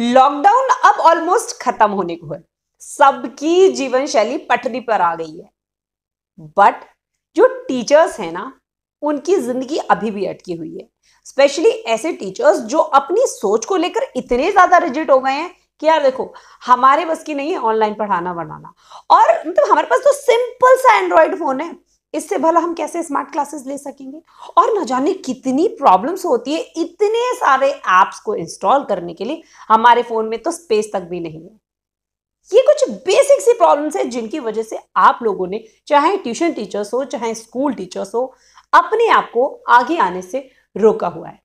lockdown अब almost खत्म होने को है सबकी जीवन शैली पटरी पर आ गई है बट जो टीचर्स हैं ना उनकी जिंदगी अभी भी अटकी हुई है स्पेशली ऐसे टीचर्स जो अपनी सोच को लेकर इतने ज्यादा रिजिट हो गए हैं कि यार देखो हमारे बस की नहीं है ऑनलाइन पढ़ाना बनाना और मतलब तो हमारे पास तो सिंपल सा एंड्रॉयड फोन है इससे भला हम कैसे स्मार्ट क्लासेस ले सकेंगे और ना जाने कितनी प्रॉब्लम्स होती है इतने सारे ऐप्स को इंस्टॉल करने के लिए हमारे फ़ोन में तो स्पेस तक भी नहीं है ये कुछ बेसिक सी प्रॉब्लम्स है जिनकी वजह से आप लोगों ने चाहे ट्यूशन टीचर्स हो चाहे स्कूल टीचर्स हो अपने आप को आगे आने से रोका हुआ है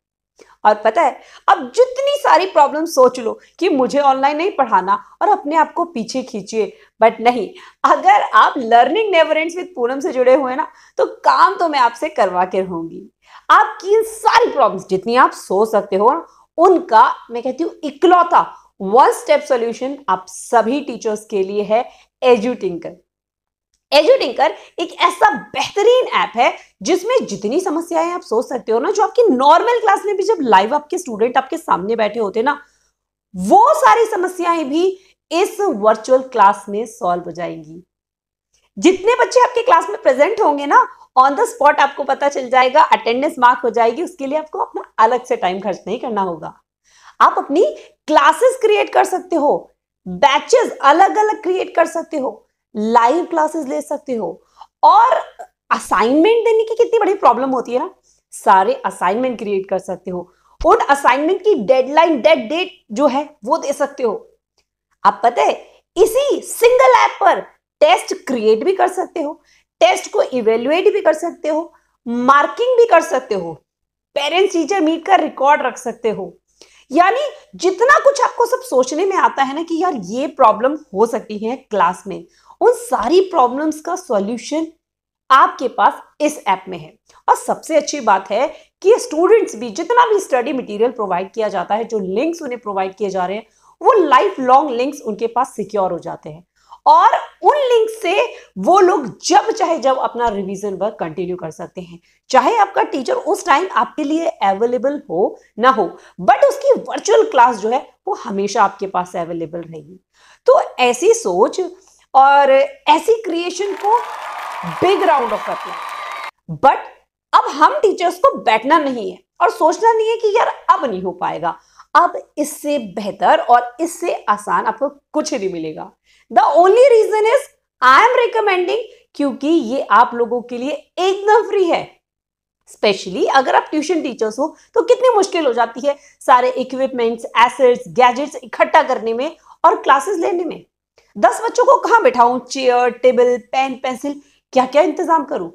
और पता है अब जितनी सारी प्रॉब्लम सोच लो कि मुझे ऑनलाइन नहीं पढ़ाना और अपने आप को पीछे खींचिए बट नहीं अगर आप learning never ends with Poonam से जुड़े हुए ना तो काम तो मैं आपसे करवा के रहूंगी आपकी इन सारी प्रॉब्लम्स जितनी आप सोच सकते हो ना उनका मैं कहती हूँ इकलौता वन स्टेप सोल्यूशन आप सभी टीचर्स के लिए है एजुटिंकर एजुटिंकर एक ऐसा बेहतरीन ऐप है जिसमें जितनी समस्याएं आप सोच सकते हो ना जो आपकी नॉर्मल क्लास में भी जब लाइव आपके स्टूडेंट आपके सामने बैठे होते ना वो सारी समस्याएं भी इस वर्चुअल क्लास में सॉल्व हो जाएंगी जितने बच्चे आपके क्लास में प्रेजेंट होंगे ना ऑन द स्पॉट आपको पता चल जाएगा अटेंडेंस मार्क हो जाएगी उसके लिए आपको अपना अलग से टाइम खर्च नहीं करना होगा आप अपनी क्लासेस क्रिएट कर सकते हो बैचेस अलग अलग क्रिएट कर सकते हो लाइव क्लासेस ले सकते हो और असाइनमेंट देने की कितनी बड़ी प्रॉब्लम होती है ना सारे असाइनमेंट क्रिएट कर सकते हो उन असाइनमेंट की डेडलाइन डेड डेट जो है वो दे सकते हो आप पता है इसी सिंगल ऐप पर टेस्ट क्रिएट भी कर सकते हो टेस्ट को इवेल्युएट भी कर सकते हो मार्किंग भी कर सकते हो पेरेंट्स टीचर मीट का रिकॉर्ड रख सकते हो यानी जितना कुछ आपको सब सोचने में आता है ना कि यार ये प्रॉब्लम हो सकती है क्लास में उन सारी प्रॉब्लम्स का सॉल्यूशन आपके पास इस ऐप में है और सबसे अच्छी बात है कि स्टूडेंट्स भी जितना भी स्टडी मटेरियल प्रोवाइड किया जाता है जो लिंक्स उन्हें प्रोवाइड किए जा रहे हैं वो लाइफ लॉन्ग लिंक्स उनके पास सिक्योर हो जाते हैं और उन लिंक से वो लोग जब चाहे जब अपना रिवीजन वर्क कंटिन्यू कर सकते हैं चाहे आपका टीचर उस टाइम आपके लिए अवेलेबल हो ना हो बट उसकी वर्चुअल क्लास जो है वो हमेशा आपके पास अवेलेबल रहेगी तो ऐसी सोच और ऐसी क्रिएशन को big round of apply but अब हम टीचर्स को बैठना नहीं है और सोचना नहीं है कि यार अब नहीं हो पाएगा अब इससे बेहतर और इससे आसान आपको कुछ नहीं मिलेगा the only reason is I am recommending क्योंकि ये आप लोगों के लिए एकदम फ्री है स्पेशली अगर आप ट्यूशन टीचर्स हो तो कितनी मुश्किल हो जाती है सारे इक्विपमेंट्स एसेट्स गैजेट्स इकट्ठा करने में और क्लासेस लेने में दस बच्चों को कहां बैठाऊ चेयर टेबल पेन पेंसिल क्या क्या इंतजाम करूं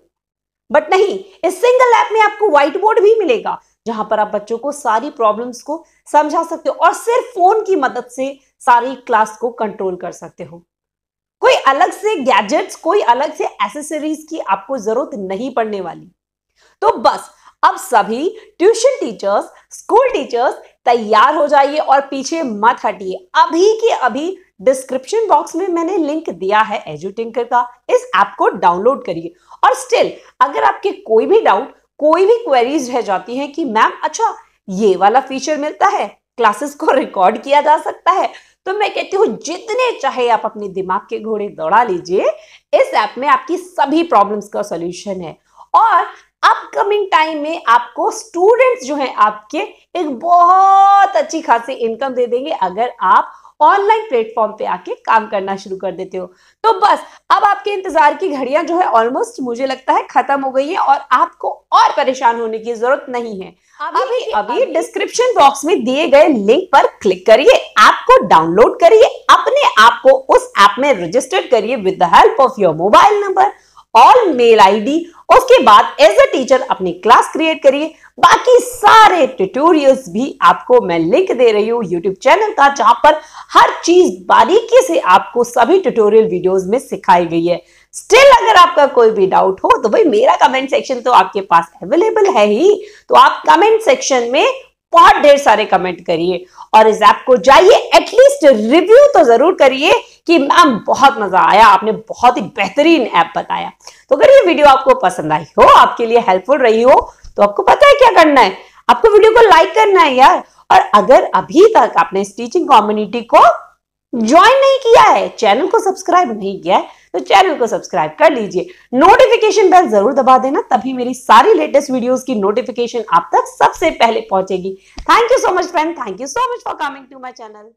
बट नहीं इस सिंगल ऐप में आपको व्हाइट बोर्ड भी मिलेगा जहां पर आप बच्चों को सारी प्रॉब्लम्स को समझा सकते हो और सिर्फ फोन की मदद से सारी क्लास को कंट्रोल कर सकते हो कोई अलग से गैजेट्स कोई अलग से एसेसरीज की आपको जरूरत नहीं पड़ने वाली तो बस अब सभी ट्यूशन टीचर्स स्कूल टीचर्स तैयार हो जाइए और पीछे मत हटिए अभी के अभी डिस्क्रिप्शन बॉक्स में मैंने लिंक दिया है एजुटिंकर का इस ऐप को डाउनलोड करिए और स्टिल अगर आपके कोई भी डाउट कोई भी क्वेरीज रह जाती है कि मैम अच्छा ये वाला फीचर मिलता है क्लासेस को रिकॉर्ड किया जा सकता है तो मैं कहती हूँ जितने चाहे आप अपने दिमाग के घोड़े दौड़ा लीजिए इस ऐप में आपकी सभी प्रॉब्लम्स का सोल्यूशन है और अपकमिंग टाइम में आपको स्टूडेंट्स जो हैं आपके एक बहुत अच्छी खासी इनकम दे देंगे अगर आप ऑनलाइन प्लेटफॉर्म पे आके काम करना शुरू कर देते हो तो बस अब आपके इंतजार की घड़ियां जो है ऑलमोस्ट मुझे लगता है खत्म हो गई है और आपको और परेशान होने की जरूरत नहीं है अभी अभी, अभी डिस्क्रिप्शन बॉक्स में दिए गए लिंक पर क्लिक करिए ऐप को डाउनलोड करिए अपने आप को उस ऐप में रजिस्टर करिए with the help of your mobile number all mail ID उसके बाद एज अ टीचर अपनी क्लास क्रिएट करिए बाकी सारे ट्यूटोरियल्स भी आपको मैं लिंक दे रही हूँ यूट्यूब चैनल का जहां पर हर चीज बारीकी से आपको सभी ट्यूटोरियल वीडियोस में सिखाई गई है स्टिल अगर आपका कोई भी डाउट हो तो भाई मेरा कमेंट सेक्शन तो आपके पास अवेलेबल है ही तो आप कमेंट सेक्शन में बहुत ढेर सारे कमेंट करिए और इस ऐप को जाइए एटलीस्ट रिव्यू तो जरूर करिए कि मैम बहुत मजा आया आपने बहुत ही बेहतरीन ऐप बताया तो अगर ये वीडियो आपको पसंद आई हो आपके लिए हेल्पफुल रही हो तो आपको पता है क्या करना है आपको वीडियो को लाइक करना है यार और अगर अभी तक आपने इस टीचिंग कम्युनिटी को ज्वाइन नहीं किया है चैनल को सब्सक्राइब नहीं किया है तो चैनल को सब्सक्राइब कर लीजिए नोटिफिकेशन बेल जरूर दबा देना तभी मेरी सारी लेटेस्ट वीडियोस की नोटिफिकेशन आप तक सबसे पहले पहुंचेगी thank you so much friend thank you so much for coming to my channel